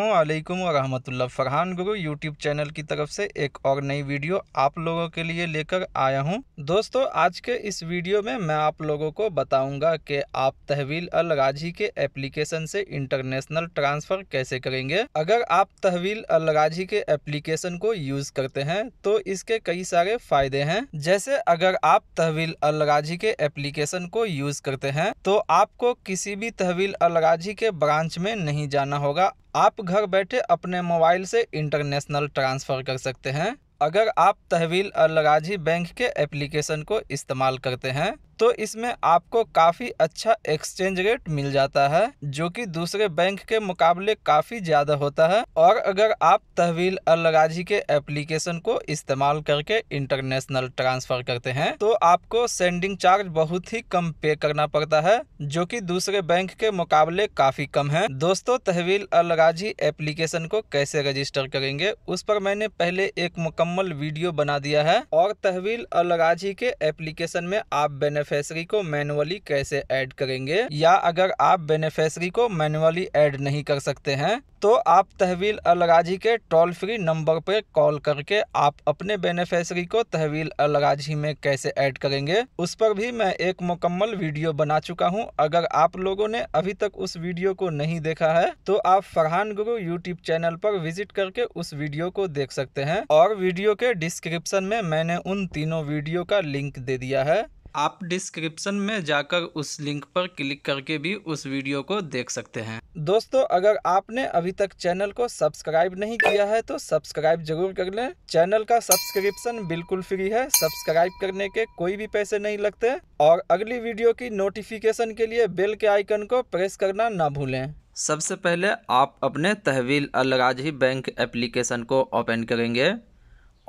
अल्लाम वरहमतुल्ला फरहान गुरु YouTube channel की तरफ से एक और नई वीडियो आप लोगों के लिए लेकर आया हूं दोस्तों आज के इस वीडियो में मैं आप लोगों को बताऊंगा कि आप तहवील अल राजी के एप्लीकेशन से इंटरनेशनल ट्रांसफ़र कैसे करेंगे अगर आप तहवील अल राजी के एप्लीकेशन को यूज़ करते हैं तो इसके कई सारे फ़ायदे हैं जैसे अगर आप तहवील अल राजी के एप्लीकेशन को यूज़ करते हैं तो आपको किसी भी तहवील अल राजी के ब्रांच में नहीं जाना होगा आप घर बैठे अपने मोबाइल से इंटरनेशनल ट्रांसफ़र कर सकते हैं अगर आप तहवील अलराजी बैंक के एप्लीकेशन को इस्तेमाल करते हैं तो इसमें आपको काफ़ी अच्छा एक्सचेंज रेट मिल जाता है जो कि दूसरे बैंक के मुकाबले काफ़ी ज़्यादा होता है और अगर आप तहवील अलगाजी के एप्लीकेशन को इस्तेमाल करके इंटरनेशनल ट्रांसफ़र करते हैं तो आपको सेंडिंग चार्ज बहुत ही कम पे करना पड़ता है जो कि दूसरे बैंक के मुकाबले काफ़ी कम है दोस्तों तहवील अलगाजी एप्लीकेशन को कैसे रजिस्टर करेंगे उस पर मैंने पहले एक मुकम्मल वीडियो बना दिया है और तहवील अलगाजी के एप्लीकेशन में आप बेनिफिट बेनिफिशरी को मैनुअली कैसे ऐड करेंगे या अगर आप बेनिफिशरी को मैनुअली ऐड नहीं कर सकते हैं तो आप तहवील अलराजी के टोल फ्री नंबर पर कॉल करके आप अपने बेनिफिशरी को तहवील अलराजी में कैसे ऐड करेंगे उस पर भी मैं एक मुकम्मल वीडियो बना चुका हूं अगर आप लोगों ने अभी तक उस वीडियो को नहीं देखा है तो आप फरहान गुरु यूट्यूब चैनल पर विजिट करके उस वीडियो को देख सकते हैं और वीडियो के डिस्क्रिप्शन में मैंने उन तीनों वीडियो का लिंक दे दिया है आप डिस्क्रिप्शन में जाकर उस लिंक पर क्लिक करके भी उस वीडियो को देख सकते हैं दोस्तों अगर आपने अभी तक चैनल को सब्सक्राइब नहीं किया है तो सब्सक्राइब जरूर कर लें चैनल का सब्सक्रिप्शन बिल्कुल फ्री है सब्सक्राइब करने के कोई भी पैसे नहीं लगते और अगली वीडियो की नोटिफिकेशन के लिए बेल के आइकन को प्रेस करना ना भूलें सबसे पहले आप अपने तहवील अलराजी बैंक एप्लीकेशन को ओपन करेंगे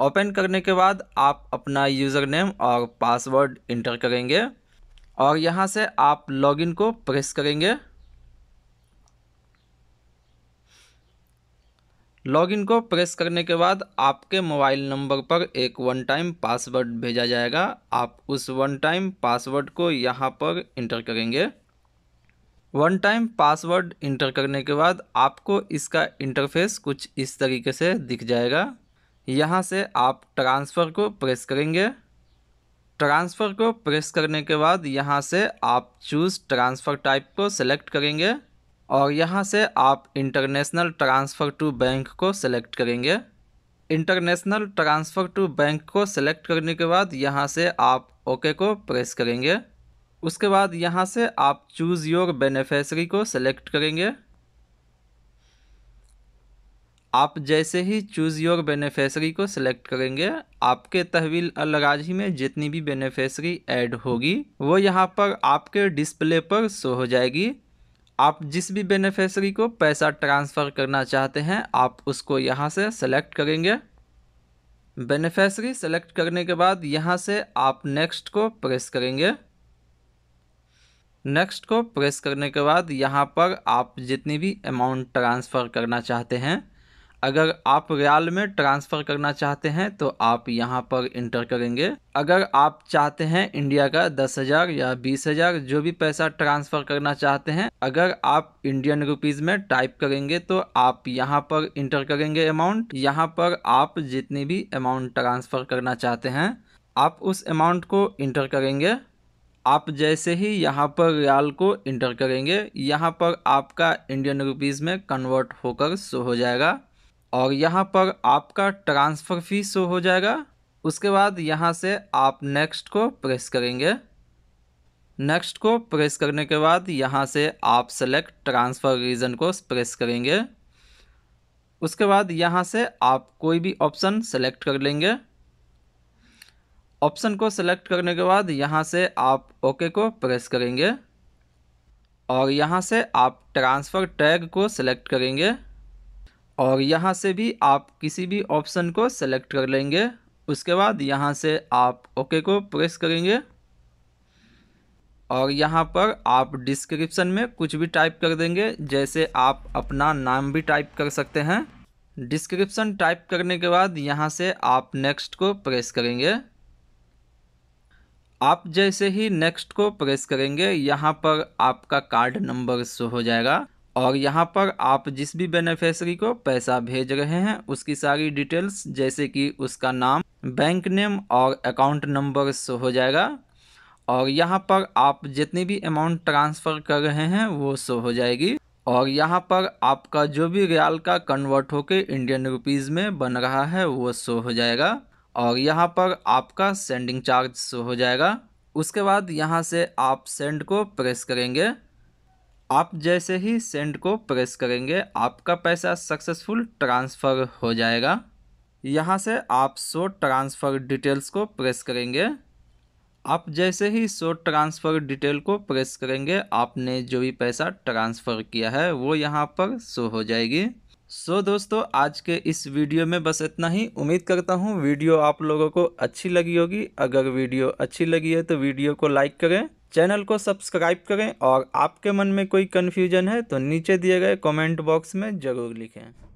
ओपन करने के बाद आप अपना यूज़र नेम और पासवर्ड इंटर करेंगे और यहाँ से आप लॉगिन को प्रेस करेंगे लॉगिन को प्रेस करने के बाद आपके मोबाइल नंबर पर एक वन टाइम पासवर्ड भेजा जाएगा आप उस वन टाइम पासवर्ड को यहाँ पर इंटर करेंगे वन टाइम पासवर्ड इंटर करने के बाद आपको इसका इंटरफेस कुछ इस तरीके से दिख जाएगा यहाँ से आप ट्रांसफ़र को प्रेस करेंगे ट्रांसफ़र को प्रेस करने के बाद यहाँ से आप चूज़ ट्रांसफ़र टाइप को सिलेक्ट करेंगे और यहाँ से आप इंटरनेशनल ट्रांसफ़र टू बैंक को सिलेक्ट करेंगे इंटरनेशनल ट्रांसफ़र टू बैंक को सिलेक्ट करने के बाद यहाँ से आप ओके को प्रेस करेंगे उसके बाद यहाँ से आप चूज़ योर बेनिफिशरी को सिलेक्ट करेंगे आप जैसे ही चूज़ योर बेनिफिशरी को सिलेक्ट करेंगे आपके तहवील अल ही में जितनी भी बेनिफिशरी ऐड होगी वो यहाँ पर आपके डिस्प्ले पर शो हो जाएगी आप जिस भी बेनिफिशरी को पैसा ट्रांसफ़र करना चाहते हैं आप उसको यहाँ से सेलेक्ट करेंगे बेनिफिशरी सेलेक्ट करने के बाद यहाँ से आप नेक्स्ट को प्रेस करेंगे नेक्स्ट को प्रेस करने के बाद यहाँ पर आप जितनी भी अमाउंट ट्रांसफ़र करना चाहते हैं अगर आप रियाल में ट्रांसफ़र करना चाहते हैं तो आप यहाँ पर इंटर करेंगे अगर आप चाहते हैं इंडिया का दस हज़ार या बीस हज़ार जो भी पैसा ट्रांसफ़र करना चाहते हैं अगर आप इंडियन रुपीज़ में टाइप करेंगे तो आप यहाँ पर इंटर करेंगे अमाउंट यहाँ पर आप जितनी भी अमाउंट ट्रांसफ़र करना चाहते हैं आप उस अमाउंट को इंटर करेंगे आप जैसे ही यहाँ पर रियाल को इंटर करेंगे यहाँ पर आपका इंडियन रुपीज़ में कन्वर्ट होकर शो हो जाएगा और यहाँ पर आपका ट्रांसफ़र फ़ी शो हो जाएगा उसके बाद यहाँ से आप नेक्स्ट को प्रेस करेंगे नेक्स्ट को प्रेस करने के बाद यहाँ से आप सेलेक्ट ट्रांसफ़र रीज़न को प्रेस करेंगे उसके बाद यहाँ से आप कोई भी ऑप्शन सेलेक्ट कर लेंगे ऑप्शन को सेलेक्ट करने के बाद यहाँ से आप ओके को प्रेस करेंगे और यहाँ से आप ट्रांसफ़र टैग को सेलेक्ट करेंगे और यहाँ से भी आप किसी भी ऑप्शन को सेलेक्ट कर लेंगे उसके बाद यहाँ से आप ओके को प्रेस करेंगे और यहाँ पर आप डिस्क्रिप्शन में कुछ भी टाइप कर देंगे जैसे आप अपना नाम भी टाइप कर सकते हैं डिस्क्रिप्शन टाइप करने के बाद यहाँ से आप नेक्स्ट को प्रेस करेंगे आप जैसे ही नेक्स्ट को प्रेस करेंगे यहाँ पर आपका कार्ड नंबर शो हो जाएगा और यहाँ पर आप जिस भी बेनिफिशरी को पैसा भेज रहे हैं उसकी सारी डिटेल्स जैसे कि उसका नाम बैंक नेम और अकाउंट नंबर हो जाएगा और यहाँ पर आप जितनी भी अमाउंट ट्रांसफ़र कर रहे हैं वो शो हो जाएगी और यहाँ पर आपका जो भी रियाल का कन्वर्ट होके इंडियन रुपीज़ में बन रहा है वो शो हो जाएगा और यहाँ पर आपका सेंडिंग चार्ज शो हो जाएगा उसके बाद यहाँ से आप सेंड को प्रेस करेंगे आप जैसे ही सेंड को प्रेस करेंगे आपका पैसा सक्सेसफुल ट्रांसफ़र हो जाएगा यहाँ से आप सो ट्रांसफ़र डिटेल्स को प्रेस करेंगे आप जैसे ही सो ट्रांसफ़र डिटेल को प्रेस करेंगे आपने जो भी पैसा ट्रांसफ़र किया है वो यहाँ पर शो हो जाएगी सो so, दोस्तों आज के इस वीडियो में बस इतना ही उम्मीद करता हूँ वीडियो आप लोगों को अच्छी लगी होगी अगर वीडियो अच्छी लगी है तो वीडियो को लाइक करें चैनल को सब्सक्राइब करें और आपके मन में कोई कन्फ्यूजन है तो नीचे दिए गए कमेंट बॉक्स में ज़रूर लिखें